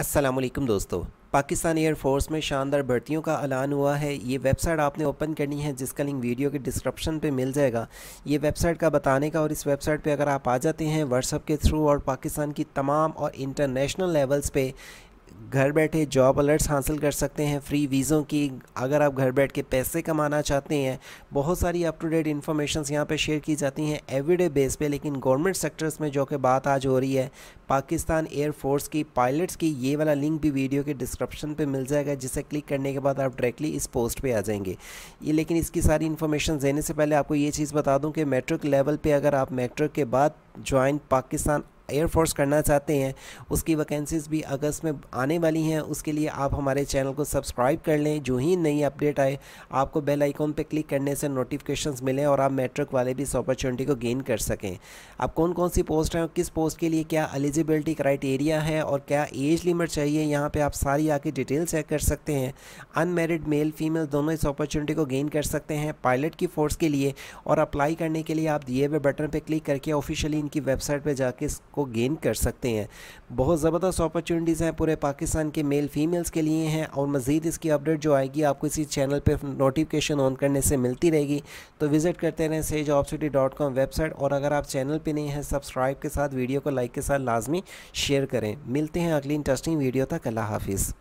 असलम दोस्तों पाकिस्तान एयरफोर्स में शानदार भर्तियों का ऐलान हुआ है ये वेबसाइट आपने ओपन करनी है जिसका लिंक वीडियो के डिस्क्रिप्शन पे मिल जाएगा ये वेबसाइट का बताने का और इस वेबसाइट पे अगर आप आ जाते हैं व्हाट्सअप के थ्रू और पाकिस्तान की तमाम और इंटरनेशनल लेवल्स पे घर बैठे जॉब अलर्ट्स हासिल कर सकते हैं फ्री वीज़ों की अगर आप घर बैठ के पैसे कमाना चाहते हैं बहुत सारी अप टू डेट इन्फॉर्मेशन यहाँ पर शेयर की जाती हैं एवरीडे बेस पे लेकिन गवर्नमेंट सेक्टर्स में जो कि बात आज हो रही है पाकिस्तान एयरफोर्स की पायलट्स की ये वाला लिंक भी वीडियो के डिस्क्रिप्शन पर मिल जाएगा जिसे क्लिक करने के बाद आप डायरेक्टली इस पोस्ट पर आ जाएंगे ये लेकिन इसकी सारी इन्फॉर्मेशन देने से पहले आपको ये चीज़ बता दूँ कि मेट्रिक लेवल पे अगर आप मेट्रिक के बाद ज्वाइन पाकिस्तान एयरफोर्स करना चाहते हैं उसकी वैकेंसीज़ भी अगस्त में आने वाली हैं उसके लिए आप हमारे चैनल को सब्सक्राइब कर लें जो ही नई अपडेट आए आपको बेल आइकॉन पर क्लिक करने से नोटिफिकेशंस मिलें और आप मैट्रिक वाले भी इस अपॉर्चुनिटी को गेन कर सकें आप कौन कौन सी पोस्ट हैं और किस पोस्ट के लिए क्या एलिजिबिलिटी क्राइटेरिया है और क्या एज लिमिट चाहिए यहाँ पर आप सारी आके डिटेल चेक कर सकते हैं अनमेरिड मेल फीमेल दोनों इस अपॉर्चुनिटी को गेन कर सकते हैं पायलट की फोर्स के लिए और अप्लाई करने के लिए आप दिए हुए बटन पर क्लिक करके ऑफिशियली इनकी वेबसाइट पर जाके को गेन कर सकते हैं बहुत ज़बरदस्त अपॉर्चुनिटीज़ हैं पूरे पाकिस्तान के मेल फीमेल्स के लिए हैं और मज़ीद इसकी अपडेट जो आएगी आपको इसी चैनल पर नोटिफिकेशन ऑन करने से मिलती रहेगी तो विज़िट करते रहें sage of city dot com website और अगर आप चैनल पर नहीं हैं सब्सक्राइब के साथ वीडियो को लाइक के साथ लाजमी शेयर करें मिलते हैं अगली इंटरेस्टिंग वीडियो तक अल्लाह हाफिज़